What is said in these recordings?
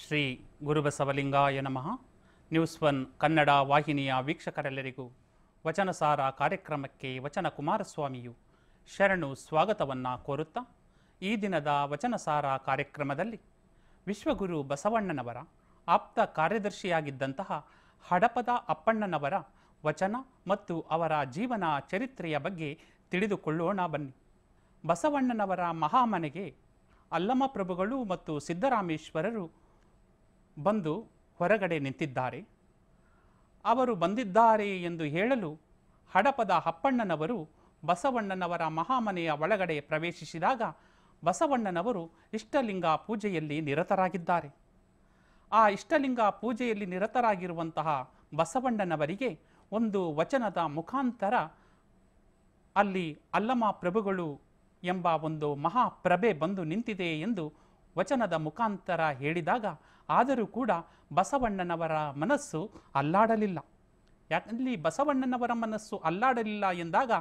ಶ್ರೀ ಗುರುಬಸವಲಿಂಗಾಯ ನಮಃ news one Kannada ವಾಹಿನಿಯ ವೀಕ್ಷಕರೆಲ್ಲರಿಗೂ ವಚನಸಾರ ಕಾರ್ಯಕ್ರಮಕ್ಕೆ ವಚನ ಕುಮಾರಸ್ವಾಮಿಯು ಶರಣು ಸ್ವಾಗತವನ್ನು ಕೋರುತ್ತಾ ಈ ದಿನದ ವಚನಸಾರ ಕಾರ್ಯಕ್ರಮದಲ್ಲಿ ವಿಶ್ವಗುರು ಬಸವಣ್ಣನವರ ಆಪ್ತ ಕಾರ್ಯದರ್ಶಿಯಾಗಿದ್ದಂತಹ ಹಡಪದ ಅಪ್ಪಣ್ಣನವರ ವಚನ ಮತ್ತು ಅವರ ಜೀವನ ಚರಿತ್ರೆಯ ಬಗ್ಗೆ ತಿಳಿದುಕೊಳ್ಳೋಣ ಬನ್ನಿ ಬಸವಣ್ಣನವರ ಮಹಾಮನೆಗೆ ಪ್ರಭುಗಳು ಮತ್ತು ಸಿದ್ದರಾಮೇಶ್ವರರು ಬಂದು ಹೊರಗಡೆ ನಿಂತಿದ್ದಾರೆ ಅವರು ಬಂದಿದ್ದಾರೆ ಎಂದು ಹೇಳಲು ಹಡಪದ ಅಪ್ಪಣ್ಣನವರು ಬಸವಣ್ಣನವರ ಮಹಾಮನೆಯ ಒಳಗಡೆ ಪ್ರವೇಶಿಸಿದಾಗ ಬಸವಣ್ಣನವರು ಇಷ್ಟಲಿಂಗ ಪೂಜೆಯಲ್ಲಿ ನಿರತರಾಗಿದ್ದಾರೆ ಆ ಇಷ್ಟಲಿಂಗ ಪೂಜೆಯಲ್ಲಿ ನಿರತರಾಗಿರುವಂತಹ ಬಸವಣ್ಣನವರಿಗೆ ಒಂದು ವಚನದ ಮುಖಾಂತರ ಅಲ್ಲಿ ಅಲ್ಲಮ ಪ್ರಭುಗಳು ಎಂಬ ಒಂದು ಮಹಾಪ್ರಭೆ ಬಂದು ನಿಂತಿದೆ ಎಂದು ವಚನದ ಮುಖಾಂತರ ಹೇಳಿದಾಗ ಆದರೂ ಕೂಡ ಬಸವಣ್ಣನವರ ಮನಸ್ಸು ಅಲ್ಲಾಡಲಿಲ್ಲ ಯಾಕಂದ್ರೆ ಬಸವಣ್ಣನವರ ಮನಸ್ಸು ಅಲ್ಲಾಡಲಿಲ್ಲ ಎಂದಾಗ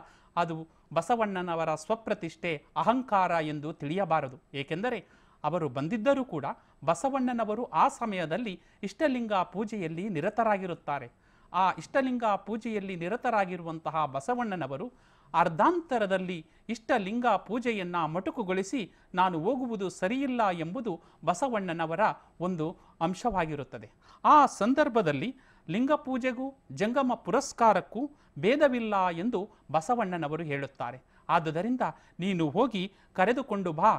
ಅದು ಬಸವಣ್ಣನವರ ಸ್ವಪ್ರತಿಷ್ಠೆ ಅಹಂಕಾರ ಎಂದು ತಿಳಿಯಬಾರದು ಏಕೆಂದರೆ ಅವರು ಬಂದಿದ್ದರೂ ಕೂಡ ಬಸವಣ್ಣನವರು ಆ ಸಮಯದಲ್ಲಿ ಇಷ್ಟಲಿಂಗ ಪೂಜೆಯಲ್ಲಿ ನಿರತರಾಗಿರುತ್ತಾರೆ ಆ ಇಷ್ಟಲಿಂಗ ಪೂಜೆಯಲ್ಲಿ ನಿರತರಾಗಿರುವಂತಹ ಬಸವಣ್ಣನವರು ಅರ್ಧಾಂತರದಲ್ಲಿ ಇಷ್ಟಲಿಂಗ ಪೂಜೆಯನ್ನು ಮೊಟುಕುಗೊಳಿಸಿ ನಾನು ಹೋಗುವುದು ಸರಿಯಿಲ್ಲ ಎಂಬುದು ಬಸವಣ್ಣನವರ ಒಂದು ಅಂಶವಾಗಿರುತ್ತದೆ ಆ ಸಂದರ್ಭದಲ್ಲಿ ಲಿಂಗ ಪೂಜೆಗೂ ಜಂಗಮ ಪುರಸ್ಕಾರಕ್ಕೂ ಭೇದವಿಲ್ಲ ಎಂದು ಬಸವಣ್ಣನವರು ಹೇಳುತ್ತಾರೆ ಆದುದರಿಂದ ನೀನು ಹೋಗಿ ಕರೆದುಕೊಂಡು ಬಾ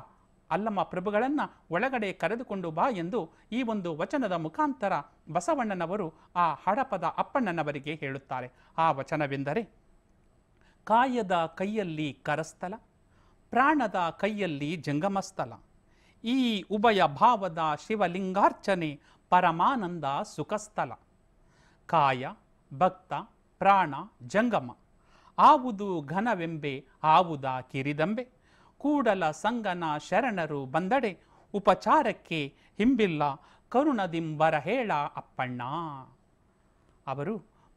ಅಲ್ಲಮ್ಮ ಪ್ರಭುಗಳನ್ನು ಒಳಗಡೆ ಕರೆದುಕೊಂಡು ಬಾ ಎಂದು ಈ ಒಂದು ವಚನದ ಮುಖಾಂತರ ಬಸವಣ್ಣನವರು ಆ ಹಡಪದ ಅಪ್ಪಣ್ಣನವರಿಗೆ ಹೇಳುತ್ತಾರೆ ಆ ವಚನವೆಂದರೆ ಕಾಯದ ಕೈಯಲ್ಲಿ ಕರಸ್ಥಲ ಪ್ರಾಣದ ಕೈಯಲ್ಲಿ ಜಂಗಮಸ್ಥಲ ಈ ಉಭಯ ಭಾವದ ಶಿವಲಿಂಗಾರ್ಚನೆ ಪರಮಾನಂದ ಸುಖಸ್ಥಲ ಕಾಯ ಭಕ್ತ ಪ್ರಾಣ ಜಂಗಮ ಆವುದು ಘನವೆಂಬೆ ಆವುದ ಕಿರಿದಂಬೆ ಕೂಡಲ ಸಂಗನ ಶರಣರು ಬಂದಡೆ ಉಪಚಾರಕ್ಕೆ ಹಿಂಬಿಲ್ಲ ಕರುಣದಿಂಬರ ಹೇಳ ಅಪ್ಪಣ್ಣ ಅವರು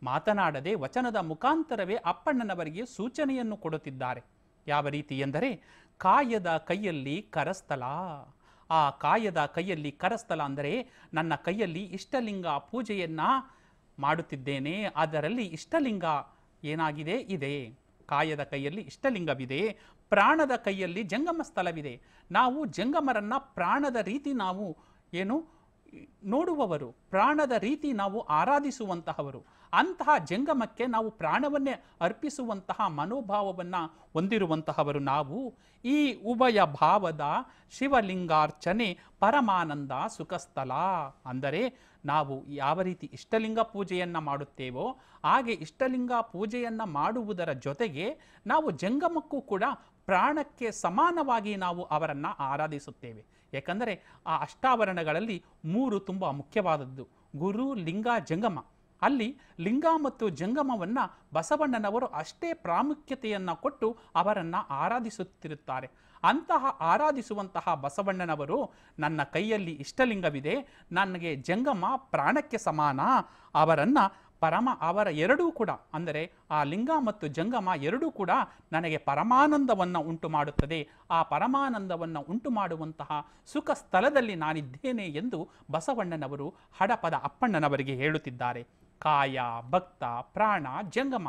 ಮಾತನಾಡದೆ ವಚನದ ಮುಖಾಂತರವೇ ಅಪ್ಪಣ್ಣನವರಿಗೆ ಸೂಚನೆಯನ್ನು ಕೊಡುತ್ತಿದ್ದಾರೆ ಯಾವ ರೀತಿ ಎಂದರೆ ಕಾಯದ ಕೈಯಲ್ಲಿ ಕರಸ್ಥಲ ಆ ಕಾಯದ ಕೈಯಲ್ಲಿ ಕರಸ್ಥಲ ಅಂದರೆ ನನ್ನ ಕೈಯಲ್ಲಿ ಇಷ್ಟಲಿಂಗ ಪೂಜೆಯನ್ನು ಮಾಡುತ್ತಿದ್ದೇನೆ ಅದರಲ್ಲಿ ಇಷ್ಟಲಿಂಗ ಏನಾಗಿದೆ ಇದೆ ಕಾಯದ ಕೈಯಲ್ಲಿ ಇಷ್ಟಲಿಂಗವಿದೆ ಪ್ರಾಣದ ಕೈಯಲ್ಲಿ ಜಂಗಮ ಸ್ಥಳವಿದೆ ನಾವು ಜಂಗಮರನ್ನ ಪ್ರಾಣದ ರೀತಿ ನಾವು ಏನು ನೋಡುವವರು ಪ್ರಾಣದ ರೀತಿ ನಾವು ಆರಾಧಿಸುವಂತಹವರು ಅಂತಹ ಜಂಗಮಕ್ಕೆ ನಾವು ಪ್ರಾಣವನ್ನೇ ಅರ್ಪಿಸುವಂತಹ ಮನೋಭಾವವನ್ನು ಹೊಂದಿರುವಂತಹವರು ನಾವು ಈ ಉಭಯ ಭಾವದ ಶಿವಲಿಂಗಾರ್ಚನೆ ಪರಮಾನಂದ ಸುಖಸ್ಥಲ ಅಂದರೆ ನಾವು ಯಾವ ರೀತಿ ಇಷ್ಟಲಿಂಗ ಪೂಜೆಯನ್ನು ಮಾಡುತ್ತೇವೋ ಹಾಗೆ ಇಷ್ಟಲಿಂಗ ಪೂಜೆಯನ್ನು ಮಾಡುವುದರ ಜೊತೆಗೆ ನಾವು ಜಂಗಮಕ್ಕೂ ಕೂಡ ಪ್ರಾಣಕ್ಕೆ ಸಮಾನವಾಗಿ ನಾವು ಅವರನ್ನು ಆರಾಧಿಸುತ್ತೇವೆ ಏಕೆಂದರೆ ಆ ಅಷ್ಟಾವರಣಗಳಲ್ಲಿ ಮೂರು ತುಂಬ ಮುಖ್ಯವಾದದ್ದು ಗುರು ಲಿಂಗ ಜಂಗಮ ಅಲ್ಲಿ ಲಿಂಗ ಮತ್ತು ಜಂಗಮವನ್ನು ಬಸವಣ್ಣನವರು ಅಷ್ಟೇ ಪ್ರಾಮುಖ್ಯತೆಯನ್ನು ಕೊಟ್ಟು ಅವರನ್ನು ಆರಾಧಿಸುತ್ತಿರುತ್ತಾರೆ ಅಂತಹ ಆರಾಧಿಸುವಂತಹ ಬಸವಣ್ಣನವರು ನನ್ನ ಕೈಯಲ್ಲಿ ಇಷ್ಟಲಿಂಗವಿದೆ ನನಗೆ ಜಂಗಮ ಪ್ರಾಣಕ್ಕೆ ಸಮಾನ ಅವರನ್ನು ಪರಮ ಅವರ ಎರಡೂ ಕೂಡ ಅಂದರೆ ಆ ಲಿಂಗ ಮತ್ತು ಜಂಗಮ ಎರಡೂ ಕೂಡ ನನಗೆ ಪರಮಾನಂದವನ್ನು ಉಂಟು ಮಾಡುತ್ತದೆ ಆ ಪರಮಾನಂದವನ್ನು ಉಂಟು ಮಾಡುವಂತಹ ಸುಖ ಸ್ಥಳದಲ್ಲಿ ನಾನಿದ್ದೇನೆ ಎಂದು ಬಸವಣ್ಣನವರು ಹಡಪದ ಅಪ್ಪಣ್ಣನವರಿಗೆ ಹೇಳುತ್ತಿದ್ದಾರೆ ಕಾಯ ಭಕ್ತ ಪ್ರಾಣ ಜಂಗಮ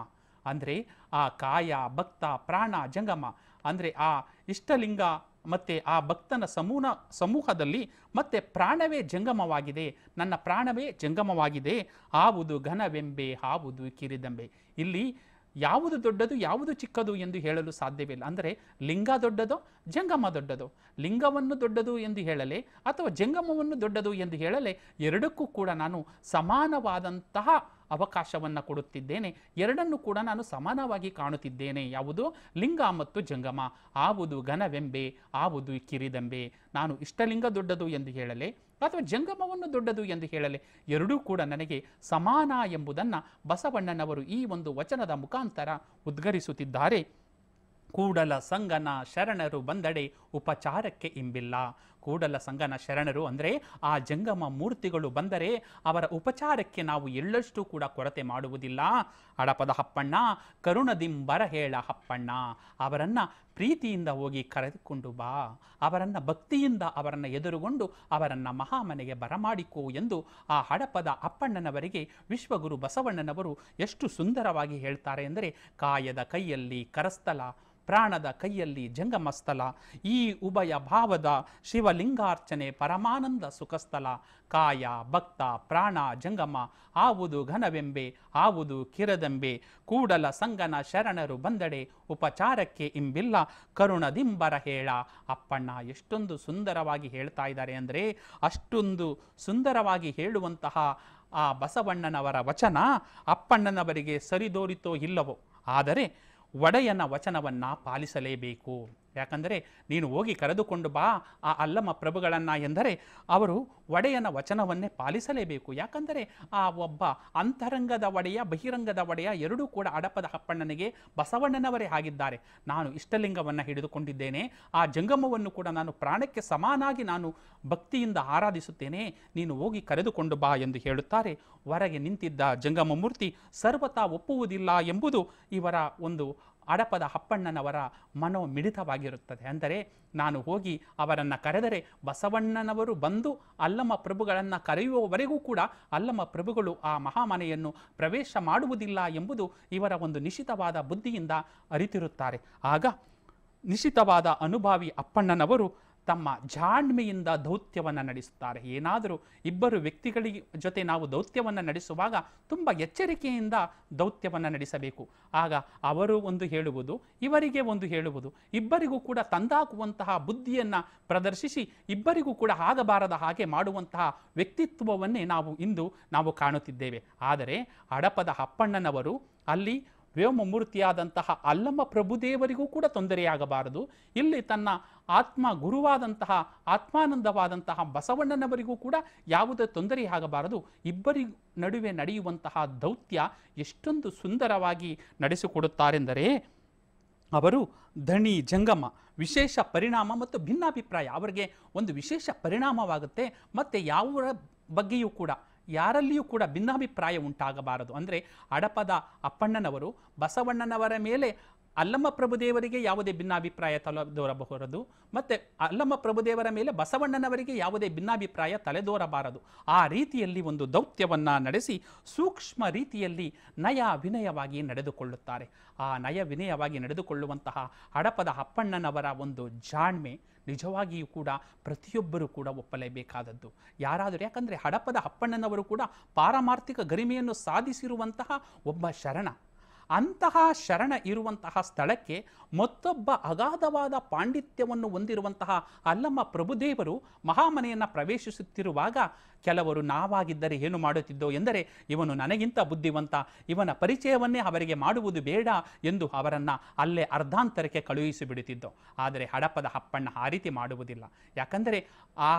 ಅಂದರೆ ಆ ಕಾಯ ಭಕ್ತ ಪ್ರಾಣ ಜಂಗಮ ಅಂದರೆ ಆ ಇಷ್ಟಲಿಂಗ ಮತ್ತು ಆ ಭಕ್ತನ ಸಮೂಹ ಸಮೂಹದಲ್ಲಿ ಮತ್ತೆ ಪ್ರಾಣವೇ ಜಂಗಮವಾಗಿದೆ ನನ್ನ ಪ್ರಾಣವೇ ಜಂಗಮವಾಗಿದೆ ಆವುದು ಘನವೆಂಬೆ ಹಾವುದು ಕಿರಿದಂಬೆ ಇಲ್ಲಿ ಯಾವುದು ದೊಡ್ಡದು ಯಾವುದು ಚಿಕ್ಕದು ಎಂದು ಹೇಳಲು ಸಾಧ್ಯವಿಲ್ಲ ಅಂದರೆ ಲಿಂಗ ದೊಡ್ಡದೋ ಜಂಗಮ ದೊಡ್ಡದೋ ಲಿಂಗವನ್ನು ದೊಡ್ಡದು ಎಂದು ಹೇಳಲೆ ಅಥವಾ ಜಂಗಮವನ್ನು ದೊಡ್ಡದು ಎಂದು ಹೇಳಲೆ ಎರಡಕ್ಕೂ ಕೂಡ ನಾನು ಸಮಾನವಾದಂತಹ ಅವಕಾಶವನ್ನು ಕೊಡುತ್ತಿದ್ದೇನೆ ಎರಡನ್ನು ಕೂಡ ನಾನು ಸಮಾನವಾಗಿ ಕಾಣುತ್ತಿದ್ದೇನೆ ಯಾವುದು ಲಿಂಗ ಮತ್ತು ಜಂಗಮ ಆವುದು ಘನವೆಂಬೆ ಆವುದು ಕಿರಿದಂಬೆ ನಾನು ಇಷ್ಟಲಿಂಗ ದೊಡ್ಡದು ಎಂದು ಹೇಳಲೆ ಅಥವಾ ಜಂಗಮವನ್ನು ದೊಡ್ಡದು ಎಂದು ಹೇಳಲೆ ಎರಡೂ ಕೂಡ ನನಗೆ ಸಮಾನ ಎಂಬುದನ್ನು ಬಸವಣ್ಣನವರು ಈ ಒಂದು ವಚನದ ಮುಖಾಂತರ ಉದ್ಗರಿಸುತ್ತಿದ್ದಾರೆ ಕೂಡಲ ಸಂಗನ ಶರಣರು ಬಂದಡೆ ಉಪಚಾರಕ್ಕೆ ಇಂಬಿಲ್ಲ ಕೂಡಲ ಸಂಗನ ಶರಣರು ಅಂದರೆ ಆ ಜಂಗಮ ಮೂರ್ತಿಗಳು ಬಂದರೆ ಅವರ ಉಪಚಾರಕ್ಕೆ ನಾವು ಎಳ್ಳಷ್ಟು ಕೂಡ ಕೊರತೆ ಮಾಡುವುದಿಲ್ಲ ಹಡಪದ ಹಪ್ಪಣ್ಣ ಕರುಣದಿಂಬರ ಹೇಳ ಹಪ್ಪಣ್ಣ ಅವರನ್ನು ಪ್ರೀತಿಯಿಂದ ಹೋಗಿ ಕರೆದುಕೊಂಡು ಬಾ ಅವರನ್ನು ಭಕ್ತಿಯಿಂದ ಅವರನ್ನು ಎದುರುಗೊಂಡು ಅವರನ್ನು ಮಹಾಮನೆಗೆ ಬರಮಾಡಿಕೋ ಎಂದು ಆ ಹಡಪದ ಅಪ್ಪಣ್ಣನವರಿಗೆ ವಿಶ್ವಗುರು ಬಸವಣ್ಣನವರು ಎಷ್ಟು ಸುಂದರವಾಗಿ ಹೇಳ್ತಾರೆ ಅಂದರೆ ಕಾಯದ ಕೈಯಲ್ಲಿ ಕರಸ್ಥಲ ಪ್ರಾಣದ ಕೈಯಲ್ಲಿ ಜಂಗಮಸ್ಥಲ ಈ ಉಭಯ ಭಾವದ ಶಿವ ಲಿಂಗಾರ್ಚನೆ ಪರಮಾನಂದ ಸುಖಸ್ಥಲ ಕಾಯ ಭಕ್ತ ಪ್ರಾಣ ಜಂಗಮ ಆವುದು ಘನವೆಂಬೆ ಆವುದು ಕಿರದಂಬೆ ಕೂಡಲ ಸಂಗನ ಶರಣರು ಬಂದಡೆ ಉಪಚಾರಕ್ಕೆ ಇಂಬಿಲ್ಲ ಕರುಣದಿಂಬರ ಹೇಳ ಅಪ್ಪಣ್ಣ ಎಷ್ಟೊಂದು ಸುಂದರವಾಗಿ ಹೇಳ್ತಾ ಇದ್ದಾರೆ ಅಂದರೆ ಅಷ್ಟೊಂದು ಸುಂದರವಾಗಿ ಹೇಳುವಂತಹ ಆ ಬಸವಣ್ಣನವರ ವಚನ ಅಪ್ಪಣ್ಣನವರಿಗೆ ಸರಿದೋರಿತೋ ಇಲ್ಲವೋ ಆದರೆ ಒಡೆಯನ ವಚನವನ್ನು ಪಾಲಿಸಲೇಬೇಕು ಯಾಕಂದರೆ ನೀನು ಹೋಗಿ ಕರೆದುಕೊಂಡು ಬಾ ಆ ಅಲ್ಲಮ್ಮ ಪ್ರಭುಗಳನ್ನು ಎಂದರೆ ಅವರು ಒಡೆಯನ ವಚನವನ್ನೇ ಪಾಲಿಸಲೇಬೇಕು ಯಾಕಂದರೆ ಆ ಒಬ್ಬ ಅಂತರಂಗದ ಒಡೆಯ ಬಹಿರಂಗದ ಒಡೆಯ ಎರಡೂ ಕೂಡ ಅಡಪದ ಅಪ್ಪಣ್ಣನಿಗೆ ಬಸವಣ್ಣನವರೇ ಆಗಿದ್ದಾರೆ ನಾನು ಇಷ್ಟಲಿಂಗವನ್ನು ಹಿಡಿದುಕೊಂಡಿದ್ದೇನೆ ಆ ಜಂಗಮವನ್ನು ಕೂಡ ನಾನು ಪ್ರಾಣಕ್ಕೆ ಸಮಾನಾಗಿ ನಾನು ಭಕ್ತಿಯಿಂದ ಆರಾಧಿಸುತ್ತೇನೆ ನೀನು ಹೋಗಿ ಕರೆದುಕೊಂಡು ಬಾ ಎಂದು ಹೇಳುತ್ತಾರೆ ಹೊರಗೆ ನಿಂತಿದ್ದ ಜಂಗಮ ಮೂರ್ತಿ ಸರ್ವತಾ ಒಪ್ಪುವುದಿಲ್ಲ ಎಂಬುದು ಇವರ ಒಂದು ಅಡಪದ ಅಪ್ಪಣ್ಣನವರ ಮನೋ ಮಿಡಿತವಾಗಿರುತ್ತದೆ ಅಂದರೆ ನಾನು ಹೋಗಿ ಅವರನ್ನು ಕರೆದರೆ ಬಸವಣ್ಣನವರು ಬಂದು ಅಲ್ಲಮ್ಮ ಪ್ರಭುಗಳನ್ನು ಕರೆಯುವವರೆಗೂ ಕೂಡ ಅಲ್ಲಮ್ಮ ಪ್ರಭುಗಳು ಆ ಮಹಾಮನೆಯನ್ನು ಪ್ರವೇಶ ಮಾಡುವುದಿಲ್ಲ ಎಂಬುದು ಇವರ ಒಂದು ನಿಶ್ಚಿತವಾದ ಬುದ್ಧಿಯಿಂದ ಅರಿತಿರುತ್ತಾರೆ ಆಗ ನಿಶ್ಚಿತವಾದ ಅನುಭಾವಿ ಅಪ್ಪಣ್ಣನವರು ತಮ್ಮ ಜಾಣ್ಮೆಯಿಂದ ದೌತ್ಯವನ್ನು ನಡೆಸುತ್ತಾರೆ ಏನಾದರೂ ಇಬ್ಬರು ವ್ಯಕ್ತಿಗಳಿಗೆ ಜೊತೆ ನಾವು ದೌತ್ಯವನ್ನು ನಡೆಸುವಾಗ ತುಂಬ ಎಚ್ಚರಿಕೆಯಿಂದ ದೌತ್ಯವನ್ನು ನಡೆಸಬೇಕು ಆಗ ಅವರು ಒಂದು ಹೇಳುವುದು ಇವರಿಗೆ ಒಂದು ಹೇಳುವುದು ಇಬ್ಬರಿಗೂ ಕೂಡ ತಂದಾಕುವಂತಹ ಬುದ್ಧಿಯನ್ನು ಪ್ರದರ್ಶಿಸಿ ಇಬ್ಬರಿಗೂ ಕೂಡ ಆಗಬಾರದ ಹಾಗೆ ಮಾಡುವಂತಹ ವ್ಯಕ್ತಿತ್ವವನ್ನೇ ನಾವು ಇಂದು ನಾವು ಕಾಣುತ್ತಿದ್ದೇವೆ ಆದರೆ ಹಡಪದ ಅಪ್ಪಣ್ಣನವರು ಅಲ್ಲಿ ವ್ಯೋಮಮೂರ್ತಿಯಾದಂತಹ ಅಲ್ಲಮ್ಮ ಪ್ರಭುದೇವರಿಗೂ ಕೂಡ ತೊಂದರೆಯಾಗಬಾರದು ಇಲ್ಲಿ ತನ್ನ ಆತ್ಮ ಗುರುವಾದಂತಹ ಆತ್ಮಾನಂದವಾದಂತಹ ಬಸವಣ್ಣನವರಿಗೂ ಕೂಡ ಯಾವುದೇ ತೊಂದರೆಯಾಗಬಾರದು ಇಬ್ಬರಿ ನಡುವೆ ನಡೆಯುವಂತಹ ದೌತ್ಯ ಎಷ್ಟೊಂದು ಸುಂದರವಾಗಿ ನಡೆಸಿಕೊಡುತ್ತಾರೆಂದರೆ ಅವರು ಧಣಿ ಜಂಗಮ ವಿಶೇಷ ಪರಿಣಾಮ ಮತ್ತು ಭಿನ್ನಾಭಿಪ್ರಾಯ ಅವರಿಗೆ ಒಂದು ವಿಶೇಷ ಪರಿಣಾಮವಾಗುತ್ತೆ ಮತ್ತು ಯಾವ ಬಗ್ಗೆಯೂ ಕೂಡ ಯಾರಲ್ಲಿಯೂ ಕೂಡ ಭಿನ್ನಾಭಿಪ್ರಾಯ ಉಂಟಾಗಬಾರದು ಅಂದರೆ ಅಡಪದ ಅಪ್ಪಣ್ಣನವರು ಬಸವಣ್ಣನವರ ಮೇಲೆ ಅಲ್ಲಮ್ಮ ಪ್ರಭುದೇವರಿಗೆ ಯಾವುದೇ ಭಿನ್ನಾಭಿಪ್ರಾಯ ತಲೆದೋರಬಹುದು ಮತ್ತು ಅಲ್ಲಮ್ಮ ಪ್ರಭುದೇವರ ಮೇಲೆ ಬಸವಣ್ಣನವರಿಗೆ ಯಾವುದೇ ಭಿನ್ನಾಭಿಪ್ರಾಯ ತಲೆದೋರಬಾರದು ಆ ರೀತಿಯಲ್ಲಿ ಒಂದು ದೌತ್ಯವನ್ನು ನಡೆಸಿ ಸೂಕ್ಷ್ಮ ರೀತಿಯಲ್ಲಿ ನಯ ವಿನಯವಾಗಿ ನಡೆದುಕೊಳ್ಳುತ್ತಾರೆ ಆ ನಯ ವಿನಯವಾಗಿ ನಡೆದುಕೊಳ್ಳುವಂತಹ ಹಡಪದ ಅಪ್ಪಣ್ಣನವರ ಒಂದು ಜಾಣ್ಮೆ ನಿಜವಾಗಿಯೂ ಕೂಡ ಪ್ರತಿಯೊಬ್ಬರೂ ಕೂಡ ಒಪ್ಪಲೇಬೇಕಾದದ್ದು ಯಾರಾದರೂ ಯಾಕಂದರೆ ಹಡಪದ ಅಪ್ಪಣ್ಣನವರು ಕೂಡ ಪಾರಮಾರ್ಥಿಕ ಗರಿಮೆಯನ್ನು ಸಾಧಿಸಿರುವಂತಹ ಒಬ್ಬ ಶರಣ ಅಂತಹ ಶರಣ ಇರುವಂತಹ ಸ್ಥಳಕ್ಕೆ ಮತ್ತೊಬ್ಬ ಅಗಾಧವಾದ ಪಾಂಡಿತ್ಯವನ್ನು ಹೊಂದಿರುವಂತಹ ಅಲ್ಲಮ್ಮ ಪ್ರಭುದೇವರು ಮಹಾಮನೆಯನ್ನು ಪ್ರವೇಶಿಸುತ್ತಿರುವಾಗ ಕೆಲವರು ನಾವಾಗಿದ್ದರೆ ಏನು ಮಾಡುತ್ತಿದ್ದೋ ಎಂದರೆ ಇವನು ನನಗಿಂತ ಬುದ್ಧಿವಂತ ಇವನ ಪರಿಚಯವನ್ನೇ ಅವರಿಗೆ ಮಾಡುವುದು ಬೇಡ ಎಂದು ಅವರನ್ನು ಅಲ್ಲೇ ಅರ್ಧಾಂತರಕ್ಕೆ ಕಳುಹಿಸಿಬಿಡುತ್ತಿದ್ದೋ ಆದರೆ ಹಡಪದ ಹಪ್ಪಣ್ಣ ಆ ರೀತಿ ಮಾಡುವುದಿಲ್ಲ ಯಾಕಂದರೆ ಆ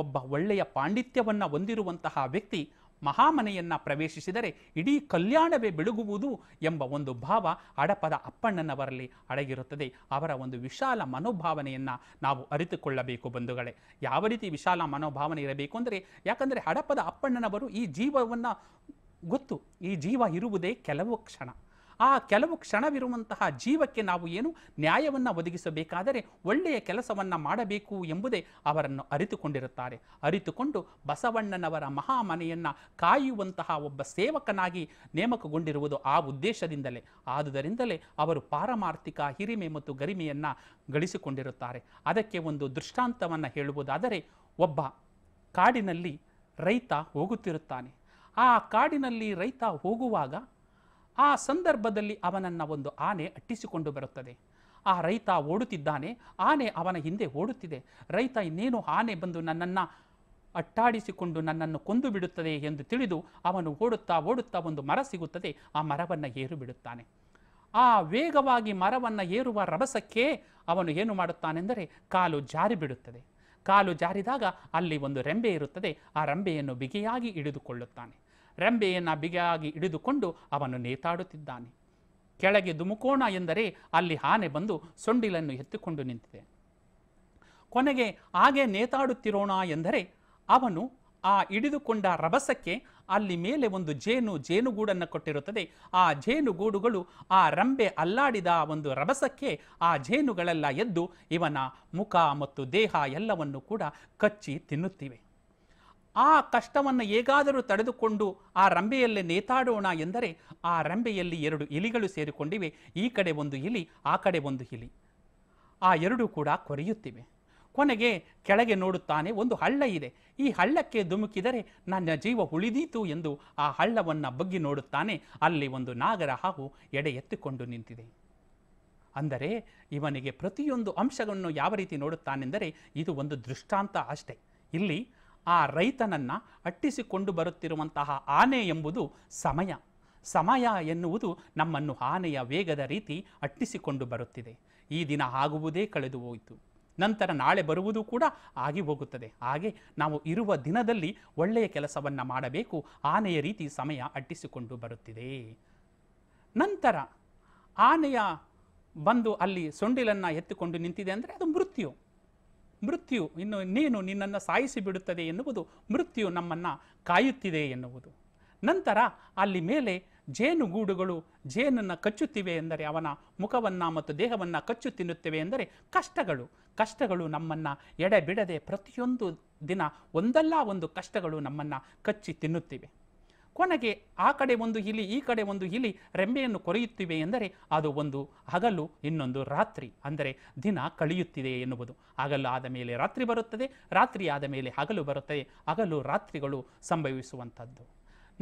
ಒಬ್ಬ ಒಳ್ಳೆಯ ಪಾಂಡಿತ್ಯವನ್ನು ಹೊಂದಿರುವಂತಹ ವ್ಯಕ್ತಿ ಮಹಾಮನೆಯನ್ನು ಪ್ರವೇಶಿಸಿದರೆ ಇಡೀ ಕಲ್ಯಾಣವೇ ಬೆಳಗುವುದು ಎಂಬ ಒಂದು ಭಾವ ಅಡಪದ ಅಪ್ಪಣ್ಣನವರಲ್ಲಿ ಅಡಗಿರುತ್ತದೆ ಅವರ ಒಂದು ವಿಶಾಲ ಮನೋಭಾವನೆಯನ್ನು ನಾವು ಅರಿತುಕೊಳ್ಳಬೇಕು ಬಂಧುಗಳೇ ಯಾವ ರೀತಿ ವಿಶಾಲ ಮನೋಭಾವನೆ ಇರಬೇಕು ಅಂದರೆ ಯಾಕಂದರೆ ಹಡಪದ ಅಪ್ಪಣ್ಣನವರು ಈ ಜೀವವನ್ನು ಗೊತ್ತು ಈ ಜೀವ ಇರುವುದೇ ಕೆಲವು ಕ್ಷಣ ಆ ಕೆಲವು ಕ್ಷಣವಿರುವಂತಹ ಜೀವಕ್ಕೆ ನಾವು ಏನು ನ್ಯಾಯವನ್ನು ಒದಗಿಸಬೇಕಾದರೆ ಒಳ್ಳೆಯ ಕೆಲಸವನ್ನು ಮಾಡಬೇಕು ಎಂಬುದೇ ಅವರನ್ನು ಅರಿತುಕೊಂಡಿರುತ್ತಾರೆ ಅರಿತುಕೊಂಡು ಬಸವಣ್ಣನವರ ಮಹಾಮನೆಯನ್ನು ಕಾಯುವಂತಹ ಒಬ್ಬ ಸೇವಕನಾಗಿ ನೇಮಕಗೊಂಡಿರುವುದು ಆ ಉದ್ದೇಶದಿಂದಲೇ ಆದುದರಿಂದಲೇ ಅವರು ಪಾರಮಾರ್ಥಿಕ ಹಿರಿಮೆ ಮತ್ತು ಗರಿಮೆಯನ್ನು ಗಳಿಸಿಕೊಂಡಿರುತ್ತಾರೆ ಅದಕ್ಕೆ ಒಂದು ದೃಷ್ಟಾಂತವನ್ನು ಹೇಳುವುದಾದರೆ ಒಬ್ಬ ಕಾಡಿನಲ್ಲಿ ರೈತ ಹೋಗುತ್ತಿರುತ್ತಾನೆ ಆ ಕಾಡಿನಲ್ಲಿ ರೈತ ಹೋಗುವಾಗ ಆ ಸಂದರ್ಭದಲ್ಲಿ ಅವನನ್ನು ಒಂದು ಆನೆ ಅಟ್ಟಿಸಿಕೊಂಡು ಬರುತ್ತದೆ ಆ ರೈತ ಓಡುತ್ತಿದ್ದಾನೆ ಆನೆ ಅವನ ಹಿಂದೆ ಓಡುತ್ತಿದೆ ರೈತ ಇನ್ನೇನು ಆನೆ ಬಂದು ನನ್ನನ್ನು ಅಟ್ಟಾಡಿಸಿಕೊಂಡು ನನ್ನನ್ನು ಕೊಂದು ಬಿಡುತ್ತದೆ ಎಂದು ತಿಳಿದು ಅವನು ಓಡುತ್ತಾ ಓಡುತ್ತಾ ಒಂದು ಮರ ಸಿಗುತ್ತದೆ ಆ ಮರವನ್ನು ಏರು ಬಿಡುತ್ತಾನೆ ಆ ವೇಗವಾಗಿ ಮರವನ್ನು ಏರುವ ರಭಸಕ್ಕೆ ಅವನು ಏನು ಮಾಡುತ್ತಾನೆಂದರೆ ಕಾಲು ಜಾರಿ ಬಿಡುತ್ತದೆ ಕಾಲು ಜಾರಿದಾಗ ಅಲ್ಲಿ ಒಂದು ರೆಂಬೆ ಇರುತ್ತದೆ ಆ ರೆಂಬೆಯನ್ನು ಬಿಗಿಯಾಗಿ ಹಿಡಿದುಕೊಳ್ಳುತ್ತಾನೆ ರೆಂಬೆಯನ್ನು ಬಿಗಿಯಾಗಿ ಹಿಡಿದುಕೊಂಡು ಅವನು ನೇತಾಡುತ್ತಿದ್ದಾನೆ ಕೆಳಗೆ ಧುಮುಕೋಣ ಎಂದರೆ ಅಲ್ಲಿ ಆನೆ ಬಂದು ಸೊಂಡಿಲನ್ನು ಎತ್ತಿಕೊಂಡು ನಿಂತಿದೆ ಕೊನೆಗೆ ಹಾಗೆ ನೇತಾಡುತ್ತಿರೋಣ ಎಂದರೆ ಅವನು ಆ ಹಿಡಿದುಕೊಂಡ ರಭಸಕ್ಕೆ ಅಲ್ಲಿ ಮೇಲೆ ಒಂದು ಜೇನು ಜೇನುಗೂಡನ್ನು ಕೊಟ್ಟಿರುತ್ತದೆ ಆ ಜೇನುಗೂಡುಗಳು ಆ ರಂಬೆ ಅಲ್ಲಾಡಿದ ಒಂದು ರಭಸಕ್ಕೆ ಆ ಜೇನುಗಳೆಲ್ಲ ಎದ್ದು ಇವನ ಮುಖ ಮತ್ತು ದೇಹ ಎಲ್ಲವನ್ನು ಕೂಡ ಕಚ್ಚಿ ತಿನ್ನುತ್ತಿವೆ ಆ ಕಷ್ಟವನ್ನು ಹೇಗಾದರೂ ತಡೆದುಕೊಂಡು ಆ ರಂಬೆಯಲ್ಲೇ ನೇತಾಡೋಣ ಎಂದರೆ ಆ ರಂಬೆಯಲ್ಲಿ ಎರಡು ಇಲಿಗಳು ಸೇರಿಕೊಂಡಿವೆ ಈ ಕಡೆ ಒಂದು ಇಲಿ ಆ ಕಡೆ ಒಂದು ಇಲಿ ಆ ಎರಡೂ ಕೂಡ ಕೊರೆಯುತ್ತಿವೆ ಕೊನೆಗೆ ಕೆಳಗೆ ನೋಡುತ್ತಾನೆ ಒಂದು ಹಳ್ಳ ಇದೆ ಈ ಹಳ್ಳಕ್ಕೆ ಧುಮುಕಿದರೆ ನನ್ನ ಜೀವ ಉಳಿದೀತು ಎಂದು ಆ ಹಳ್ಳವನ್ನು ಬಗ್ಗಿ ನೋಡುತ್ತಾನೆ ಅಲ್ಲಿ ಒಂದು ನಾಗರ ಹಾಗೂ ಎಡೆ ಎತ್ತಿಕೊಂಡು ನಿಂತಿದೆ ಅಂದರೆ ಇವನಿಗೆ ಪ್ರತಿಯೊಂದು ಅಂಶವನ್ನು ಯಾವ ರೀತಿ ನೋಡುತ್ತಾನೆಂದರೆ ಇದು ಒಂದು ದೃಷ್ಟಾಂತ ಅಷ್ಟೆ ಇಲ್ಲಿ ಆ ರೈತನನ್ನು ಅಟ್ಟಿಸಿಕೊಂಡು ಬರುತ್ತಿರುವಂತಹ ಆನೆ ಎಂಬುದು ಸಮಯ ಸಮಯ ಎನ್ನುವುದು ನಮ್ಮನ್ನು ಆನೆಯ ವೇಗದ ರೀತಿ ಅಟ್ಟಿಸಿಕೊಂಡು ಬರುತ್ತಿದೆ ಈ ದಿನ ಆಗುವುದೇ ಕಳೆದು ಹೋಯಿತು ನಂತರ ನಾಳೆ ಬರುವುದು ಕೂಡ ಆಗಿ ಹೋಗುತ್ತದೆ ಹಾಗೆ ನಾವು ಇರುವ ದಿನದಲ್ಲಿ ಒಳ್ಳೆಯ ಕೆಲಸವನ್ನು ಮಾಡಬೇಕು ಆನೆಯ ರೀತಿ ಸಮಯ ಅಟ್ಟಿಸಿಕೊಂಡು ಬರುತ್ತಿದೆ ನಂತರ ಆನೆಯ ಬಂದು ಅಲ್ಲಿ ಸೊಂಡಿಲನ್ನು ಎತ್ತಿಕೊಂಡು ನಿಂತಿದೆ ಅಂದರೆ ಅದು ಮೃತ್ಯು ಮೃತ್ಯು ಇನ್ನು ನೀನು ನಿನ್ನನ್ನು ಸಾಯಿಸಿ ಬಿಡುತ್ತದೆ ಎನ್ನುವುದು ಮೃತ್ಯು ನಮ್ಮನ್ನು ಕಾಯುತ್ತಿದೆ ಎನ್ನುವುದು ನಂತರ ಅಲ್ಲಿ ಮೇಲೆ ಜೇನುಗೂಡುಗಳು ಜೇನನ್ನು ಕಚ್ಚುತ್ತಿವೆ ಎಂದರೆ ಅವನ ಮುಖವನ್ನು ಮತ್ತು ದೇಹವನ್ನು ಕಚ್ಚು ತಿನ್ನುತ್ತಿವೆ ಎಂದರೆ ಕಷ್ಟಗಳು ಕಷ್ಟಗಳು ನಮ್ಮನ್ನು ಎಡೆಬಿಡದೆ ಪ್ರತಿಯೊಂದು ದಿನ ಒಂದಲ್ಲ ಒಂದು ಕಷ್ಟಗಳು ನಮ್ಮನ್ನು ಕಚ್ಚಿ ತಿನ್ನುತ್ತಿವೆ ಕೊನೆಗೆ ಆ ಕಡೆ ಒಂದು ಇಲಿ ಈ ಕಡೆ ಒಂದು ಇಲಿ ರೆಂಬೆಯನ್ನು ಕೊರೆಯುತ್ತಿವೆ ಎಂದರೆ ಅದು ಒಂದು ಹಗಲು ಇನ್ನೊಂದು ರಾತ್ರಿ ಅಂದರೆ ದಿನ ಕಳೆಯುತ್ತಿದೆ ಎನ್ನುವುದು ಹಗಲು ಆದ ಮೇಲೆ ರಾತ್ರಿ ಬರುತ್ತದೆ ರಾತ್ರಿ ಆದ ಮೇಲೆ ಹಗಲು ಬರುತ್ತದೆ ಹಗಲು ರಾತ್ರಿಗಳು ಸಂಭವಿಸುವಂಥದ್ದು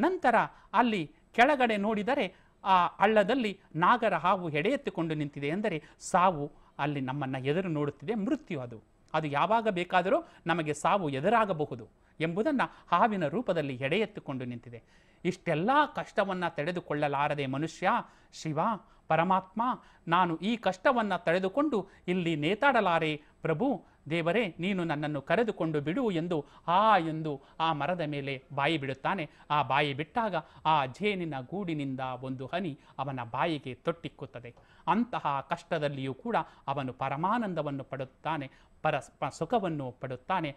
ನಂತರ ಅಲ್ಲಿ ಕೆಳಗಡೆ ನೋಡಿದರೆ ಆ ಹಳ್ಳದಲ್ಲಿ ನಾಗರ ಹಾವು ಎಡೆಯೆತ್ತಿಕೊಂಡು ನಿಂತಿದೆ ಎಂದರೆ ಸಾವು ಅಲ್ಲಿ ನಮ್ಮನ್ನು ಎದುರು ನೋಡುತ್ತಿದೆ ಮೃತ್ಯು ಅದು ಅದು ಯಾವಾಗ ಬೇಕಾದರೂ ನಮಗೆ ಸಾವು ಎದುರಾಗಬಹುದು ಎಂಬುದನ್ನು ಹಾವಿನ ರೂಪದಲ್ಲಿ ಎಡೆ ನಿಂತಿದೆ ಇಷ್ಟೆಲ್ಲ ಕಷ್ಟವನ್ನು ತಡೆದುಕೊಳ್ಳಲಾರದೆ ಮನುಷ್ಯ ಶಿವ ಪರಮಾತ್ಮ ನಾನು ಈ ಕಷ್ಟವನ್ನು ತಡೆದುಕೊಂಡು ಇಲ್ಲಿ ನೇತಾಡಲಾರೆ ಪ್ರಭು ದೇವರೇ ನೀನು ನನ್ನನ್ನು ಕರೆದುಕೊಂಡು ಬಿಡು ಎಂದು ಆ ಎಂದು ಆ ಮರದ ಮೇಲೆ ಬಾಯಿ ಬಿಡುತ್ತಾನೆ ಆ ಬಾಯಿ ಬಿಟ್ಟಾಗ ಆ ಜೇನಿನ ಗೂಡಿನಿಂದ ಒಂದು ಹನಿ ಅವನ ಬಾಯಿಗೆ ತೊಟ್ಟಿಕ್ಕುತ್ತದೆ ಅಂತಹ ಕಷ್ಟದಲ್ಲಿಯೂ ಕೂಡ ಅವನು ಪರಮಾನಂದವನ್ನು ಪಡುತ್ತಾನೆ ಪರಸ್ಪ ಸುಖವನ್ನು ಪಡುತ್ತಾನೆ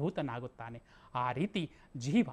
ಭೂತನಾಗುತ್ತಾನೆ ಆ ರೀತಿ ಜೀವ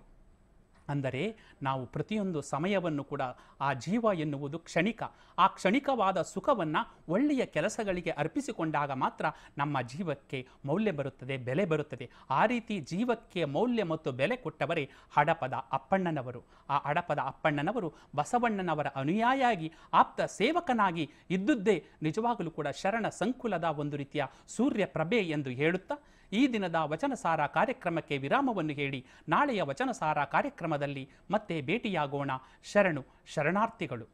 ಅಂದರೆ ನಾವು ಪ್ರತಿಯೊಂದು ಸಮಯವನ್ನು ಕೂಡ ಆ ಜೀವ ಎನ್ನುವುದು ಕ್ಷಣಿಕ ಆ ಕ್ಷಣಿಕವಾದ ಸುಖವನ್ನು ಒಳ್ಳೆಯ ಕೆಲಸಗಳಿಗೆ ಅರ್ಪಿಸಿಕೊಂಡಾಗ ಮಾತ್ರ ನಮ್ಮ ಜೀವಕ್ಕೆ ಮೌಲ್ಯ ಬರುತ್ತದೆ ಬೆಲೆ ಬರುತ್ತದೆ ಆ ರೀತಿ ಜೀವಕ್ಕೆ ಮೌಲ್ಯ ಮತ್ತು ಬೆಲೆ ಕೊಟ್ಟವರೇ ಹಡಪದ ಅಪ್ಪಣ್ಣನವರು ಆ ಹಡಪದ ಅಪ್ಪಣ್ಣನವರು ಬಸವಣ್ಣನವರ ಅನುಯಾಯಿಯಾಗಿ ಆಪ್ತ ಸೇವಕನಾಗಿ ಇದ್ದುದ್ದೇ ನಿಜವಾಗಲೂ ಕೂಡ ಶರಣ ಸಂಕುಲದ ಒಂದು ರೀತಿಯ ಸೂರ್ಯ ಪ್ರಭೆ ಎಂದು ಹೇಳುತ್ತಾ ಈ ದಿನದ ವಚನಸಾರ ಕಾರ್ಯಕ್ರಮಕ್ಕೆ ವಿರಾಮವನ್ನು ಹೇಳಿ ನಾಳೆಯ ವಚನಸಾರ ಕಾರ್ಯಕ್ರಮ ಕಾರ್ಯಕ್ರಮದಲ್ಲಿ ಮತ್ತೆ ಭೇಟಿಯಾಗೋಣ ಶರಣು ಶರಣಾರ್ಥಿಗಳು